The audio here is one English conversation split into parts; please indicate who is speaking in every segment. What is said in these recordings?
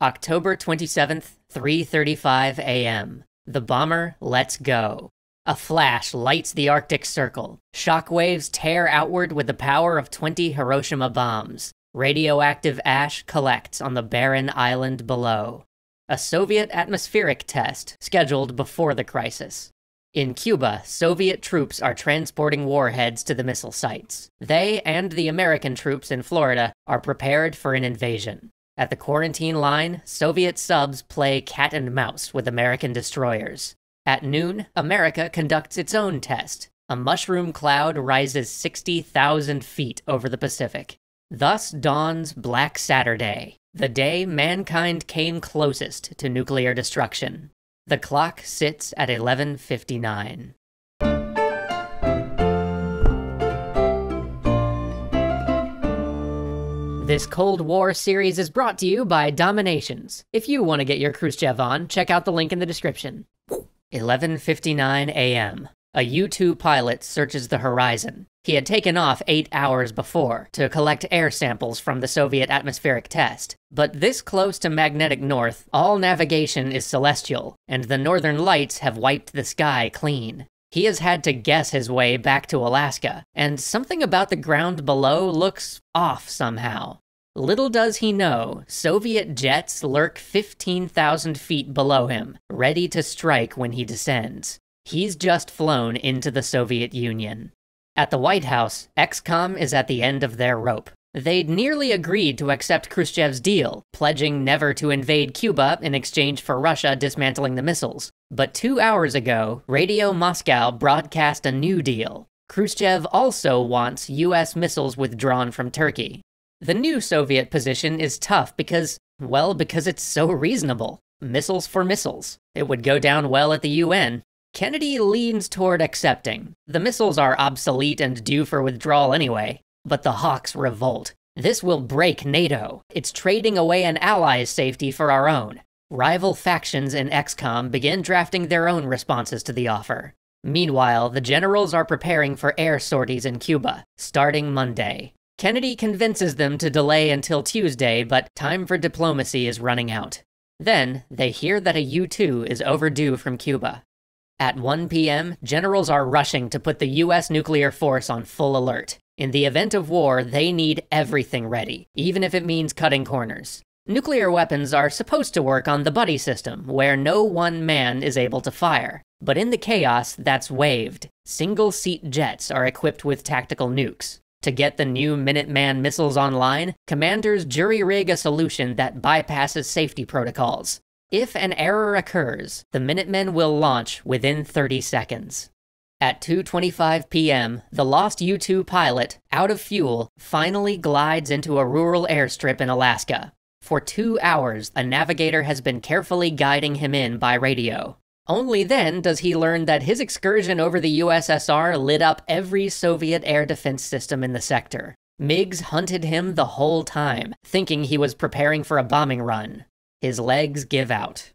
Speaker 1: October 27th, 3:35 a.m. The bomber lets go. A flash lights the Arctic Circle. Shockwaves tear outward with the power of 20 Hiroshima bombs. Radioactive ash collects on the barren island below. A Soviet atmospheric test scheduled before the crisis. In Cuba, Soviet troops are transporting warheads to the missile sites. They and the American troops in Florida are prepared for an invasion. At the quarantine line, Soviet subs play cat and mouse with American destroyers. At noon, America conducts its own test. A mushroom cloud rises 60,000 feet over the Pacific. Thus dawns Black Saturday, the day mankind came closest to nuclear destruction. The clock sits at 1159. This Cold War series is brought to you by Dominations. If you want to get your Khrushchev on, check out the link in the description. 11:59 a.m. A U-2 pilot searches the horizon. He had taken off eight hours before to collect air samples from the Soviet atmospheric test. But this close to magnetic north, all navigation is celestial, and the northern lights have wiped the sky clean. He has had to guess his way back to Alaska, and something about the ground below looks off somehow. Little does he know, Soviet jets lurk 15,000 feet below him, ready to strike when he descends. He's just flown into the Soviet Union. At the White House, XCOM is at the end of their rope. They'd nearly agreed to accept Khrushchev's deal, pledging never to invade Cuba in exchange for Russia dismantling the missiles, but two hours ago, Radio Moscow broadcast a new deal. Khrushchev also wants US missiles withdrawn from Turkey. The new Soviet position is tough because, well, because it's so reasonable. Missiles for missiles. It would go down well at the UN. Kennedy leans toward accepting. The missiles are obsolete and due for withdrawal anyway. But the Hawks revolt. This will break NATO. It's trading away an ally's safety for our own. Rival factions in XCOM begin drafting their own responses to the offer. Meanwhile, the generals are preparing for air sorties in Cuba, starting Monday. Kennedy convinces them to delay until Tuesday, but time for diplomacy is running out. Then, they hear that a U-2 is overdue from Cuba. At 1 p.m., generals are rushing to put the U.S. nuclear force on full alert. In the event of war, they need everything ready, even if it means cutting corners. Nuclear weapons are supposed to work on the buddy system, where no one man is able to fire. But in the chaos, that's waived. Single seat jets are equipped with tactical nukes. To get the new Minuteman missiles online, commanders jury rig a solution that bypasses safety protocols. If an error occurs, the Minutemen will launch within 30 seconds. At 2:25 p.m., the lost U-2 pilot, out of fuel, finally glides into a rural airstrip in Alaska. For two hours, a navigator has been carefully guiding him in by radio. Only then does he learn that his excursion over the USSR lit up every Soviet air defense system in the sector. MiGs hunted him the whole time, thinking he was preparing for a bombing run. His legs give out.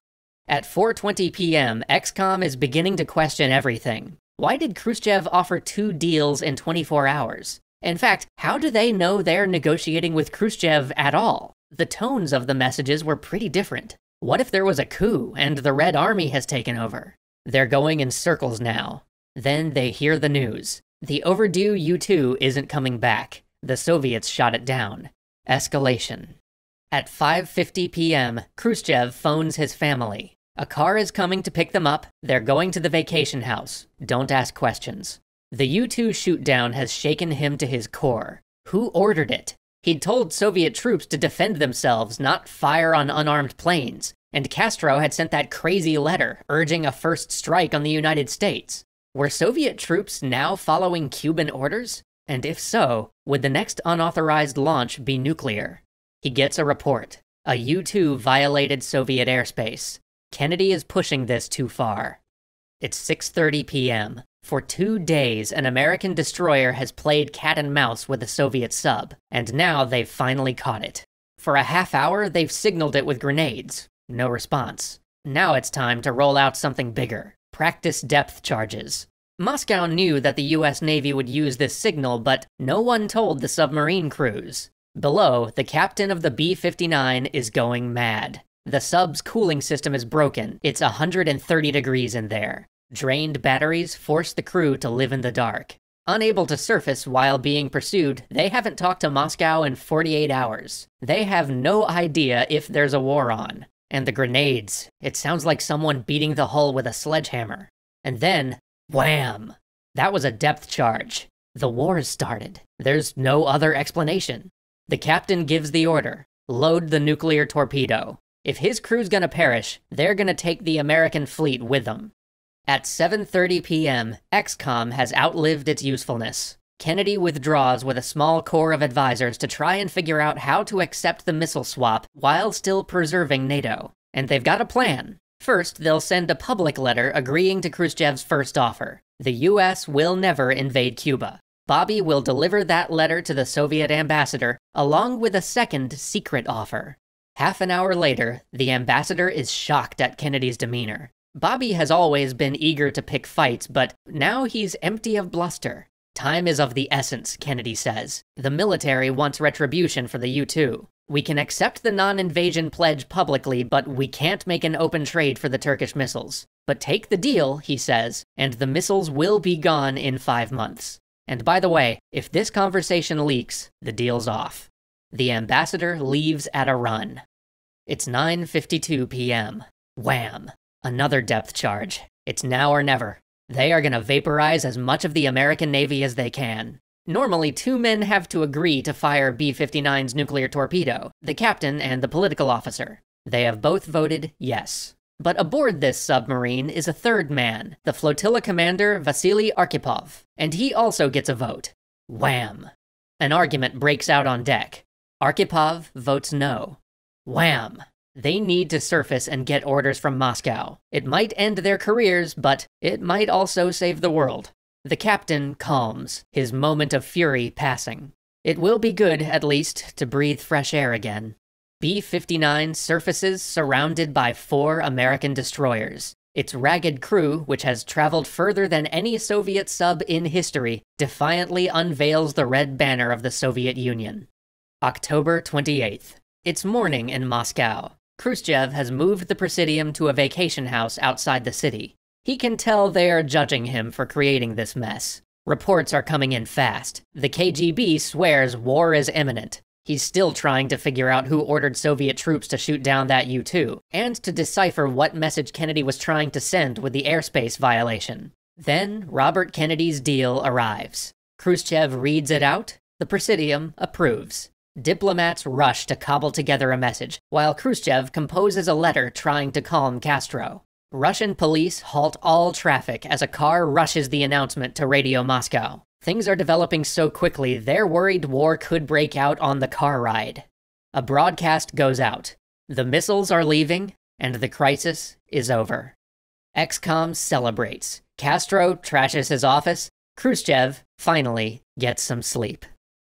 Speaker 1: At 4:20 p.m., XCOM is beginning to question everything. Why did Khrushchev offer two deals in 24 hours? In fact, how do they know they're negotiating with Khrushchev at all? The tones of the messages were pretty different. What if there was a coup and the Red Army has taken over? They're going in circles now. Then they hear the news. The overdue U-2 isn't coming back. The Soviets shot it down. Escalation. At 5:50 p.m., Khrushchev phones his family. A car is coming to pick them up. They're going to the vacation house. Don't ask questions. The U 2 shoot down has shaken him to his core. Who ordered it? He'd told Soviet troops to defend themselves, not fire on unarmed planes, and Castro had sent that crazy letter urging a first strike on the United States. Were Soviet troops now following Cuban orders? And if so, would the next unauthorized launch be nuclear? He gets a report. A U 2 violated Soviet airspace. Kennedy is pushing this too far. It's 6:30 p.m. For two days, an American destroyer has played cat and mouse with a Soviet sub, and now they've finally caught it. For a half hour, they've signaled it with grenades. No response. Now it's time to roll out something bigger. Practice depth charges. Moscow knew that the US Navy would use this signal, but no one told the submarine crews. Below, the captain of the B-59 is going mad. The sub's cooling system is broken. It's 130 degrees in there. Drained batteries force the crew to live in the dark. Unable to surface while being pursued, they haven't talked to Moscow in 48 hours. They have no idea if there's a war on. And the grenades. It sounds like someone beating the hull with a sledgehammer. And then, wham! That was a depth charge. The war has started. There's no other explanation. The captain gives the order. Load the nuclear torpedo. If his crew's gonna perish, they're gonna take the American fleet with them. At 7:30 p.m., XCOM has outlived its usefulness. Kennedy withdraws with a small corps of advisors to try and figure out how to accept the missile swap while still preserving NATO. And they've got a plan. First, they'll send a public letter agreeing to Khrushchev's first offer. The US will never invade Cuba. Bobby will deliver that letter to the Soviet ambassador, along with a second secret offer. Half an hour later, the ambassador is shocked at Kennedy's demeanor. Bobby has always been eager to pick fights, but now he's empty of bluster. Time is of the essence, Kennedy says. The military wants retribution for the U 2. We can accept the non invasion pledge publicly, but we can't make an open trade for the Turkish missiles. But take the deal, he says, and the missiles will be gone in five months. And by the way, if this conversation leaks, the deal's off. The ambassador leaves at a run. It's 9:52 p.m. Wham! Another depth charge. It's now or never. They are going to vaporize as much of the American Navy as they can. Normally, two men have to agree to fire B 59's nuclear torpedo the captain and the political officer. They have both voted yes. But aboard this submarine is a third man, the flotilla commander Vasily Arkhipov, and he also gets a vote. Wham! An argument breaks out on deck. Arkhipov votes no. Wham! They need to surface and get orders from Moscow. It might end their careers, but it might also save the world. The captain calms, his moment of fury passing. It will be good, at least, to breathe fresh air again. B 59 surfaces surrounded by four American destroyers. Its ragged crew, which has traveled further than any Soviet sub in history, defiantly unveils the red banner of the Soviet Union. October 28th. It's morning in Moscow. Khrushchev has moved the Presidium to a vacation house outside the city. He can tell they are judging him for creating this mess. Reports are coming in fast. The KGB swears war is imminent. He's still trying to figure out who ordered Soviet troops to shoot down that U 2, and to decipher what message Kennedy was trying to send with the airspace violation. Then Robert Kennedy's deal arrives. Khrushchev reads it out, the Presidium approves. Diplomats rush to cobble together a message, while Khrushchev composes a letter trying to calm Castro. Russian police halt all traffic as a car rushes the announcement to Radio Moscow. Things are developing so quickly, they're worried war could break out on the car ride. A broadcast goes out. The missiles are leaving, and the crisis is over. XCOM celebrates. Castro trashes his office. Khrushchev finally gets some sleep.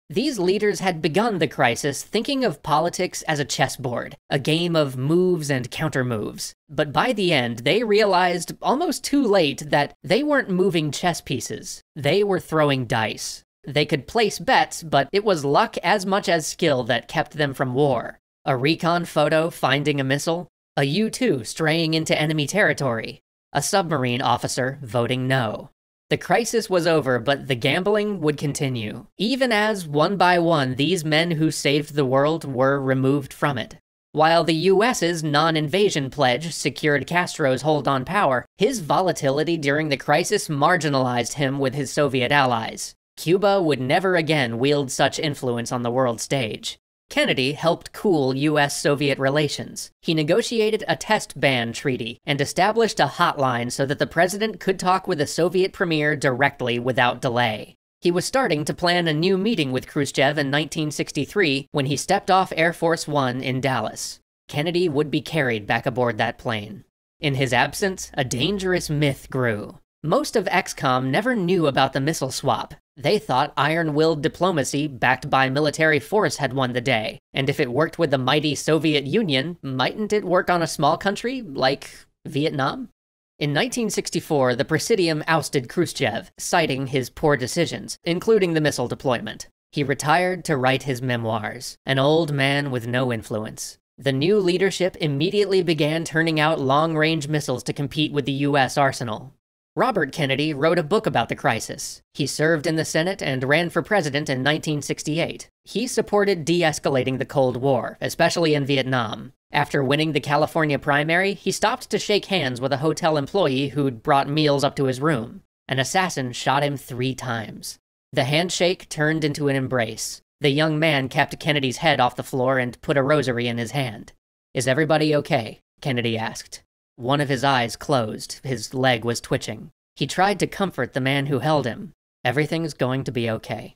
Speaker 1: These leaders had begun the crisis thinking of politics as a chessboard, a game of moves and countermoves. But by the end, they realized, almost too late, that they weren't moving chess pieces. They were throwing dice. They could place bets, but it was luck as much as skill that kept them from war. A recon photo finding a missile, a U 2 straying into enemy territory, a submarine officer voting no. The crisis was over, but the gambling would continue, even as, one by one, these men who saved the world were removed from it. While the U.S.'s non invasion pledge secured Castro's hold on power, his volatility during the crisis marginalized him with his Soviet allies. Cuba would never again wield such influence on the world stage. Kennedy helped cool US Soviet relations. He negotiated a test ban treaty and established a hotline so that the president could talk with the Soviet premier directly without delay. He was starting to plan a new meeting with Khrushchev in 1963 when he stepped off Air Force One in Dallas. Kennedy would be carried back aboard that plane. In his absence, a dangerous myth grew. Most of XCOM never knew about the missile swap, they thought iron willed diplomacy backed by military force had won the day, and if it worked with the mighty Soviet Union, mightn't it work on a small country like Vietnam? In 1964, the Presidium ousted Khrushchev, citing his poor decisions, including the missile deployment. He retired to write his memoirs, an old man with no influence. The new leadership immediately began turning out long range missiles to compete with the US arsenal. Robert Kennedy wrote a book about the crisis. He served in the Senate and ran for president in 1968. He supported de escalating the Cold War, especially in Vietnam. After winning the California primary, he stopped to shake hands with a hotel employee who'd brought meals up to his room. An assassin shot him three times. The handshake turned into an embrace. The young man kept Kennedy's head off the floor and put a rosary in his hand. Is everybody okay? Kennedy asked. One of his eyes closed, his leg was twitching. He tried to comfort the man who held him. Everything's going to be okay.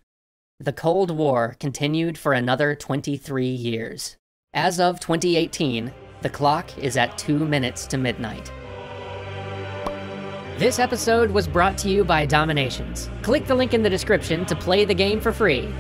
Speaker 1: The Cold War continued for another 23 years. As of 2018, the clock is at 2 minutes to midnight. This episode was brought to you by Dominations. Click the link in the description to play the game for free